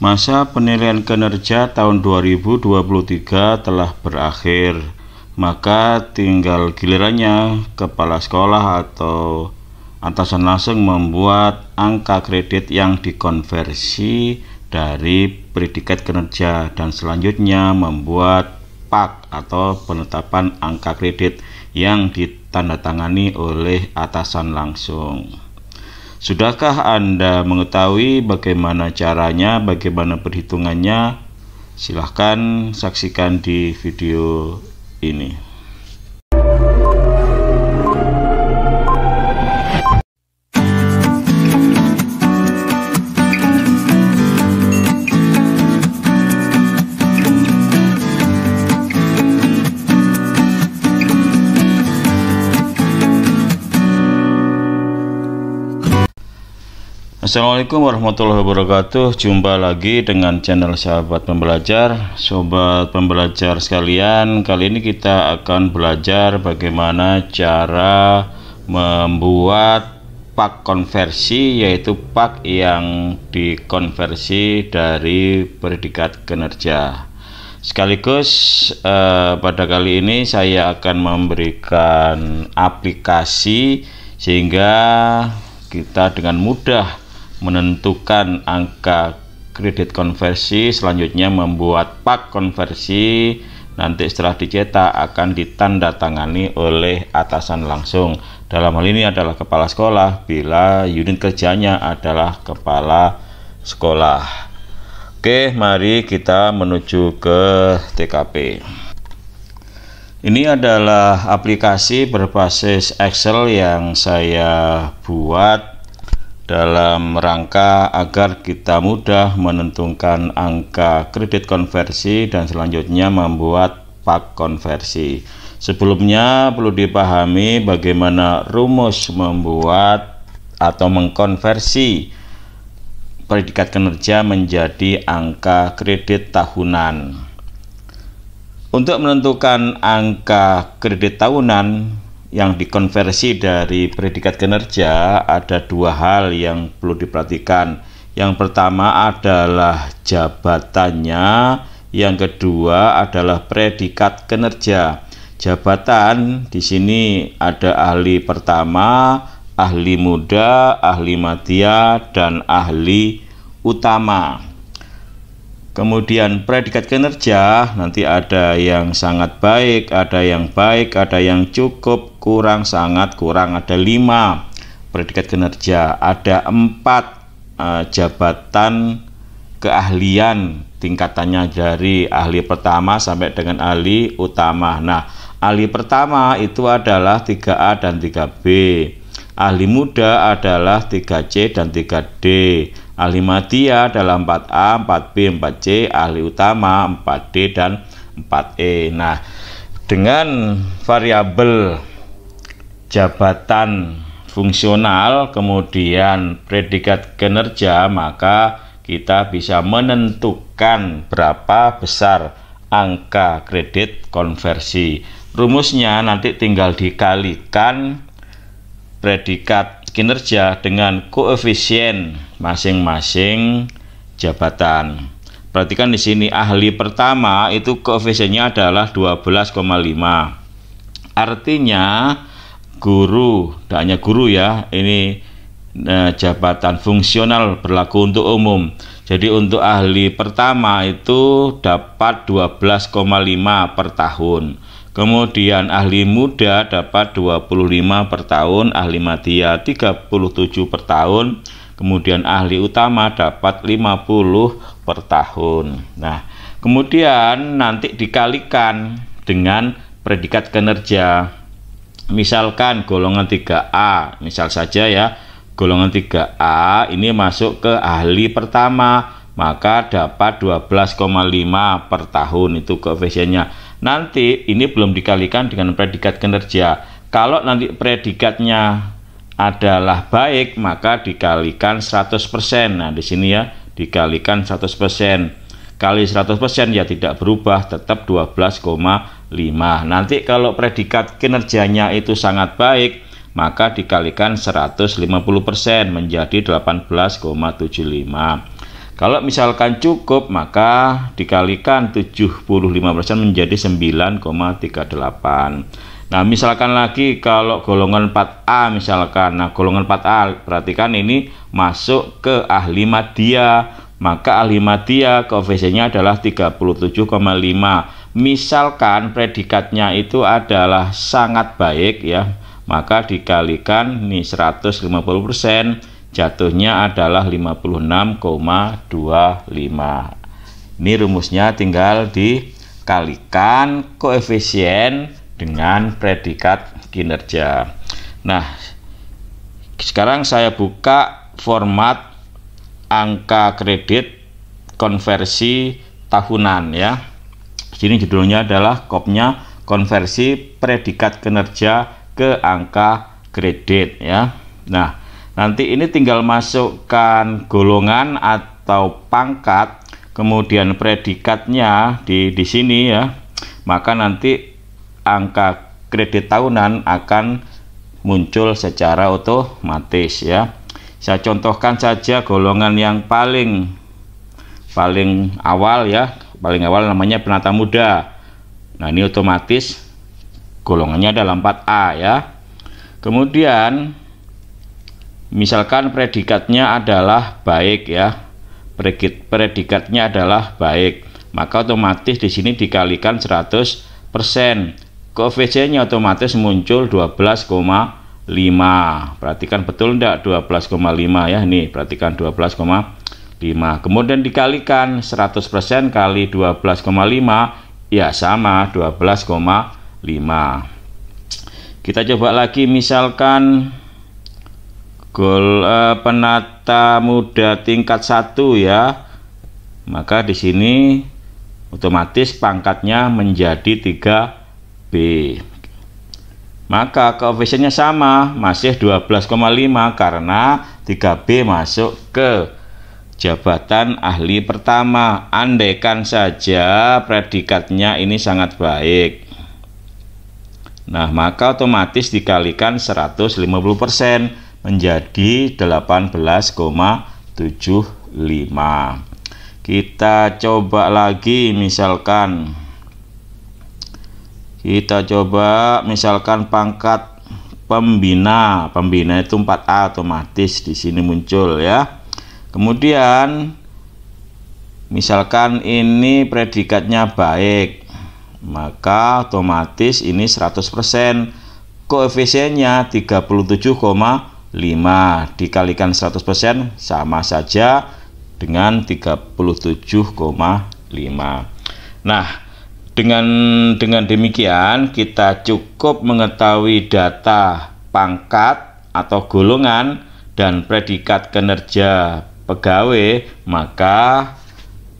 Masa penilaian kinerja tahun 2023 telah berakhir, maka tinggal gilirannya kepala sekolah atau atasan langsung membuat angka kredit yang dikonversi dari predikat kinerja dan selanjutnya membuat PAK atau penetapan angka kredit yang ditandatangani oleh atasan langsung. Sudahkah Anda mengetahui bagaimana caranya, bagaimana perhitungannya? Silahkan saksikan di video ini. Assalamualaikum warahmatullahi wabarakatuh Jumpa lagi dengan channel sahabat pembelajar Sobat pembelajar sekalian Kali ini kita akan belajar bagaimana cara membuat pak konversi Yaitu pak yang dikonversi dari predikat kinerja Sekaligus eh, pada kali ini saya akan memberikan aplikasi Sehingga kita dengan mudah menentukan angka kredit konversi selanjutnya membuat pak konversi nanti setelah dicetak akan ditandatangani oleh atasan langsung dalam hal ini adalah kepala sekolah bila unit kerjanya adalah kepala sekolah Oke mari kita menuju ke TKP ini adalah aplikasi berbasis Excel yang saya buat dalam rangka agar kita mudah menentukan angka kredit konversi dan selanjutnya membuat pak konversi. Sebelumnya perlu dipahami bagaimana rumus membuat atau mengkonversi predikat kinerja menjadi angka kredit tahunan. Untuk menentukan angka kredit tahunan, yang dikonversi dari predikat kinerja ada dua hal yang perlu diperhatikan. Yang pertama adalah jabatannya, yang kedua adalah predikat kinerja. Jabatan di sini ada ahli pertama, ahli muda, ahli madya, dan ahli utama. Kemudian predikat kinerja nanti ada yang sangat baik, ada yang baik, ada yang cukup, kurang, sangat, kurang. Ada lima predikat kinerja, ada empat eh, jabatan keahlian tingkatannya dari ahli pertama sampai dengan ahli utama. Nah, ahli pertama itu adalah 3A dan 3B. Ahli muda adalah 3C dan 3D Ahli matia dalam 4A, 4B, 4C, ahli utama 4D dan 4E. Nah, dengan variabel jabatan fungsional kemudian predikat kinerja, maka kita bisa menentukan berapa besar angka kredit konversi. Rumusnya nanti tinggal dikalikan predikat kinerja dengan koefisien masing-masing jabatan. Perhatikan di sini ahli pertama itu koefisiennya adalah 12,5. Artinya guru, tidak hanya guru ya, ini eh, jabatan fungsional berlaku untuk umum. Jadi untuk ahli pertama itu dapat 12,5 per tahun Kemudian ahli muda dapat 25 per tahun, ahli madya 37 per tahun, kemudian ahli utama dapat 50 per tahun. Nah, kemudian nanti dikalikan dengan predikat kinerja. Misalkan golongan 3A, misal saja ya, golongan 3A ini masuk ke ahli pertama, maka dapat 12,5 per tahun itu koefisiennya Nanti ini belum dikalikan dengan predikat kinerja. Kalau nanti predikatnya adalah baik, maka dikalikan 100%. Nah, di sini ya, dikalikan 100% kali 100% ya tidak berubah tetap 12,5 nanti kalau predikat kinerjanya itu sangat baik maka dikalikan 150% menjadi 18,75 kalau misalkan cukup, maka dikalikan 75% menjadi 9,38. Nah, misalkan lagi kalau golongan 4A misalkan. Nah, golongan 4A perhatikan ini masuk ke ahli madya. Maka ahli madya koefisiennya adalah 37,5. Misalkan predikatnya itu adalah sangat baik ya, maka dikalikan nih 150% jatuhnya adalah 56,25 ini rumusnya tinggal dikalikan koefisien dengan predikat kinerja nah sekarang saya buka format angka kredit konversi tahunan ya sini judulnya adalah kopnya konversi predikat kinerja ke angka kredit ya nah Nanti ini tinggal masukkan golongan atau pangkat, kemudian predikatnya di di sini ya. Maka nanti angka kredit tahunan akan muncul secara otomatis ya. Saya contohkan saja golongan yang paling paling awal ya, paling awal namanya penata muda. Nah, ini otomatis golongannya adalah 4A ya. Kemudian Misalkan predikatnya adalah baik ya. Predikat predikatnya adalah baik, maka otomatis di sini dikalikan 100%. Koefisiennya otomatis muncul 12,5. Perhatikan betul enggak 12,5 ya nih, perhatikan 12,5. Kemudian dikalikan 100% kali 12,5 ya sama 12,5. Kita coba lagi misalkan gol eh, penata muda tingkat satu ya maka di sini otomatis pangkatnya menjadi 3B maka koefisiennya sama masih 12,5 karena 3B masuk ke jabatan ahli pertama andaikan saja predikatnya ini sangat baik Nah, maka otomatis dikalikan 150% menjadi 18,75 kita coba lagi misalkan kita coba misalkan pangkat pembina pembina itu 4A otomatis di sini muncul ya kemudian misalkan ini predikatnya baik maka otomatis ini 100% koefisiennya 5 dikalikan 100% sama saja dengan 37,5 nah dengan dengan demikian kita cukup mengetahui data pangkat atau golongan dan predikat kinerja pegawai maka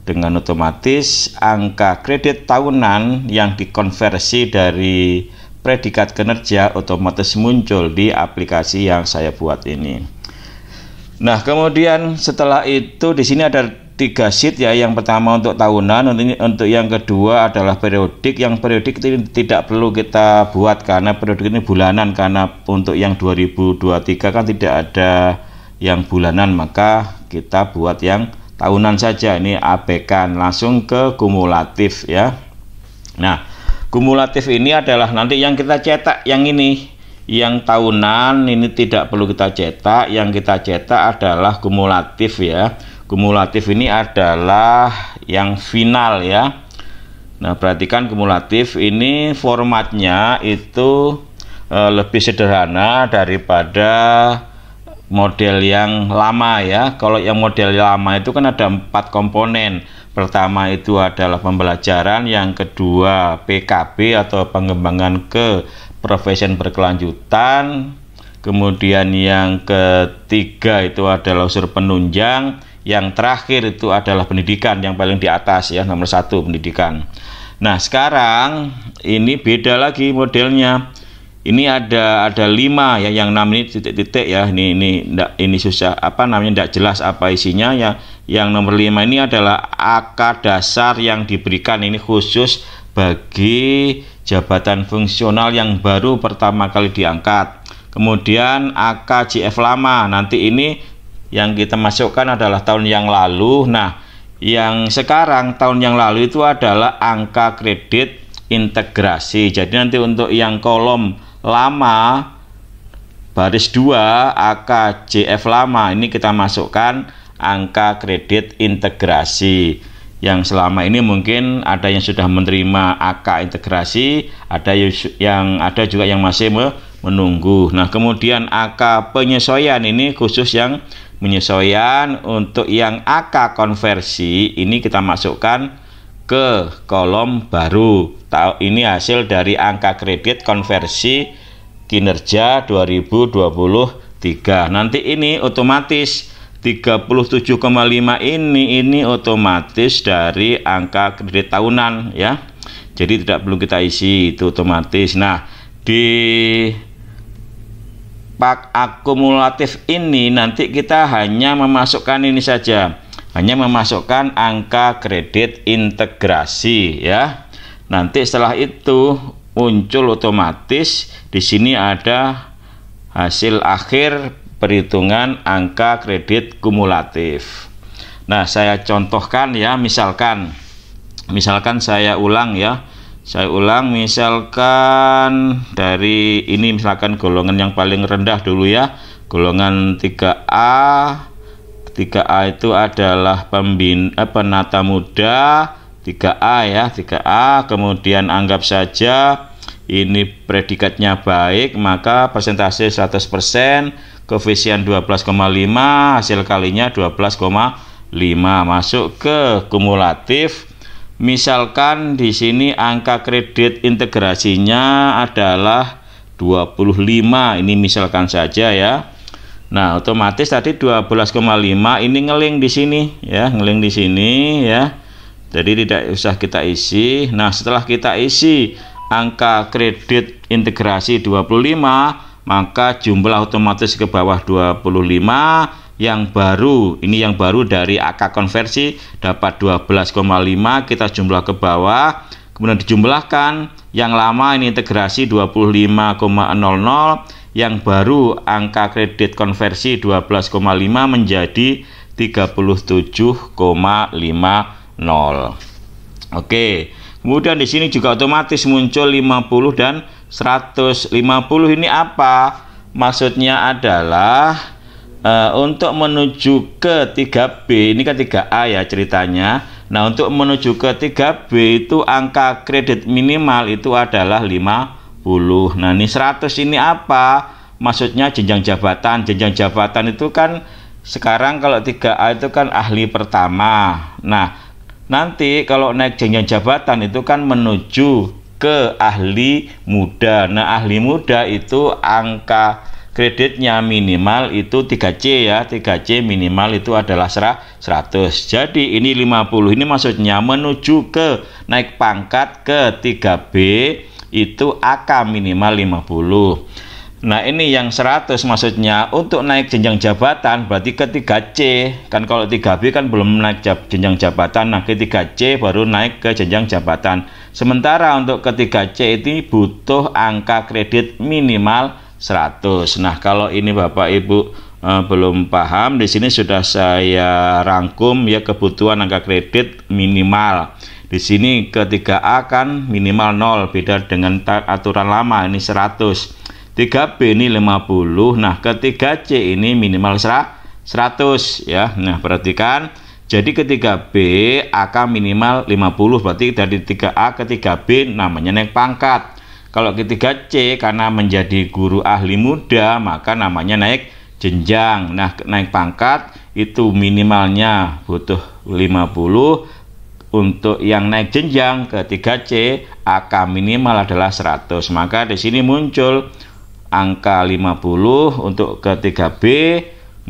dengan otomatis angka kredit tahunan yang dikonversi dari predikat kinerja otomatis muncul di aplikasi yang saya buat ini. Nah, kemudian setelah itu di sini ada tiga sheet ya. Yang pertama untuk tahunan, untuk, yang kedua adalah periodik. Yang periodik ini tidak perlu kita buat karena periodik ini bulanan karena untuk yang 2023 kan tidak ada yang bulanan maka kita buat yang tahunan saja ini ABK langsung ke kumulatif ya. Nah, Kumulatif ini adalah nanti yang kita cetak yang ini yang tahunan ini tidak perlu kita cetak yang kita cetak adalah kumulatif ya kumulatif ini adalah yang final ya nah perhatikan kumulatif ini formatnya itu e, lebih sederhana daripada model yang lama ya kalau yang model lama itu kan ada empat komponen Pertama itu adalah pembelajaran, yang kedua PKB atau pengembangan ke profesion berkelanjutan. Kemudian yang ketiga itu adalah unsur penunjang, yang terakhir itu adalah pendidikan yang paling di atas ya nomor satu pendidikan. Nah sekarang ini beda lagi modelnya ini ada ada lima ya yang enam ini titik-titik ya ini ini ndak, ini susah apa namanya tidak jelas apa isinya ya yang nomor lima ini adalah akar dasar yang diberikan ini khusus bagi jabatan fungsional yang baru pertama kali diangkat kemudian AKJF lama nanti ini yang kita masukkan adalah tahun yang lalu nah yang sekarang tahun yang lalu itu adalah angka kredit integrasi jadi nanti untuk yang kolom lama baris 2 AKJF lama ini kita masukkan angka kredit integrasi yang selama ini mungkin ada yang sudah menerima AK integrasi, ada yang ada juga yang masih menunggu. Nah, kemudian AK penyesuaian ini khusus yang penyesuaian untuk yang AK konversi ini kita masukkan ke kolom baru. Tahu Ini hasil dari angka kredit konversi kinerja 2023. Nanti ini otomatis 37,5 ini ini otomatis dari angka kredit tahunan ya. Jadi tidak perlu kita isi itu otomatis. Nah, di pak akumulatif ini nanti kita hanya memasukkan ini saja hanya memasukkan angka kredit integrasi ya. Nanti setelah itu muncul otomatis di sini ada hasil akhir perhitungan angka kredit kumulatif. Nah, saya contohkan ya, misalkan misalkan saya ulang ya. Saya ulang misalkan dari ini misalkan golongan yang paling rendah dulu ya, golongan 3A 3A itu adalah pembin, eh, penata muda 3A ya 3A kemudian anggap saja ini predikatnya baik maka persentase 100% koefisien 12,5 hasil kalinya 12,5 masuk ke kumulatif misalkan di sini angka kredit integrasinya adalah 25 ini misalkan saja ya Nah, otomatis tadi 12,5 ini ngeling di sini ya, ngeling di sini ya. Jadi tidak usah kita isi. Nah, setelah kita isi angka kredit integrasi 25, maka jumlah otomatis ke bawah 25 yang baru ini yang baru dari angka konversi dapat 12,5 kita jumlah ke bawah kemudian dijumlahkan yang lama ini integrasi 25,00 yang baru angka kredit konversi 12,5 menjadi 37,50. Oke. Kemudian di sini juga otomatis muncul 50 dan 150 ini apa? Maksudnya adalah e, untuk menuju ke 3B, ini kan 3A ya ceritanya. Nah, untuk menuju ke 3B itu angka kredit minimal itu adalah 5 Nah ini 100 ini apa? Maksudnya jenjang jabatan. Jenjang jabatan itu kan sekarang kalau 3A itu kan ahli pertama. Nah nanti kalau naik jenjang jabatan itu kan menuju ke ahli muda. Nah, ahli muda itu angka kreditnya minimal itu 3C ya. 3C minimal itu adalah 100. Jadi ini 50. Ini maksudnya menuju ke naik pangkat ke 3B itu AK minimal 50. Nah ini yang 100 maksudnya untuk naik jenjang jabatan berarti ketiga c Kan kalau 3B kan belum naik jenjang jabatan, nah ketiga c baru naik ke jenjang jabatan. Sementara untuk ketiga c ini butuh angka kredit minimal 100. Nah kalau ini Bapak Ibu eh, belum paham di sini sudah saya rangkum ya kebutuhan angka kredit minimal di sini ketiga A kan minimal 0, beda dengan aturan lama ini 100. 3B ini 50. Nah, ketiga C ini minimal 100 ya. Nah, perhatikan jadi ketiga B akan minimal 50 berarti dari 3A ke 3B namanya naik pangkat. Kalau ketiga C karena menjadi guru ahli muda maka namanya naik jenjang. Nah, naik pangkat itu minimalnya butuh 50 untuk yang naik jenjang ke 3C, AK minimal adalah 100. Maka di sini muncul angka 50 untuk ke 3B,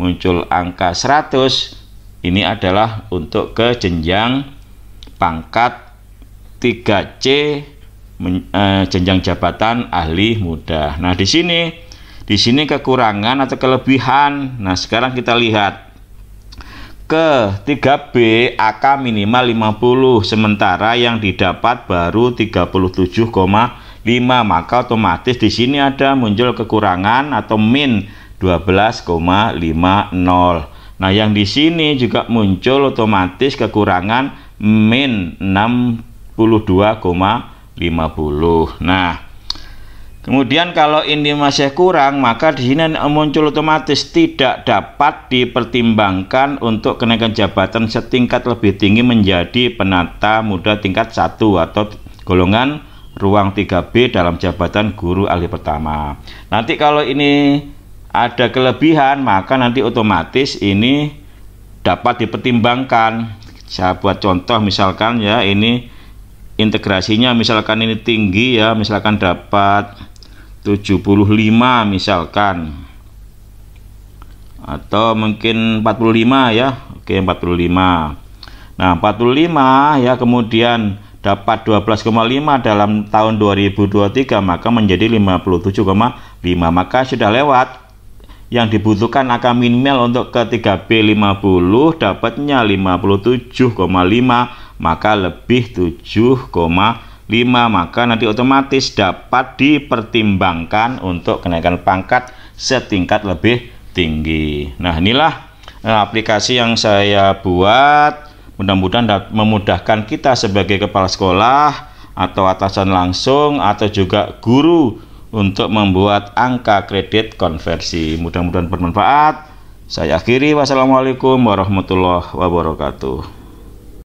muncul angka 100. Ini adalah untuk ke jenjang pangkat 3C eh, jenjang jabatan ahli muda. Nah, di sini di sini kekurangan atau kelebihan. Nah, sekarang kita lihat ke 3B AK minimal 50 sementara yang didapat baru 37,5 maka otomatis di sini ada muncul kekurangan atau min 12,50 nah yang di sini juga muncul otomatis kekurangan min 62,50 nah Kemudian kalau ini masih kurang, maka di sini muncul otomatis tidak dapat dipertimbangkan untuk kenaikan jabatan setingkat lebih tinggi menjadi penata muda tingkat 1 atau golongan ruang 3B dalam jabatan guru ahli pertama. Nanti kalau ini ada kelebihan, maka nanti otomatis ini dapat dipertimbangkan. Saya buat contoh misalkan ya ini integrasinya misalkan ini tinggi ya, misalkan dapat 75 misalkan atau mungkin 45 ya oke 45 nah 45 ya kemudian dapat 12,5 dalam tahun 2023 maka menjadi 57,5 maka sudah lewat yang dibutuhkan akan minimal untuk ke 3B50 dapatnya 57,5 maka lebih 7,5 5 maka nanti otomatis dapat dipertimbangkan untuk kenaikan pangkat setingkat lebih tinggi. Nah, inilah eh, aplikasi yang saya buat. Mudah-mudahan memudahkan kita sebagai kepala sekolah atau atasan langsung atau juga guru untuk membuat angka kredit konversi. Mudah-mudahan bermanfaat. Saya akhiri. Wassalamualaikum warahmatullahi wabarakatuh.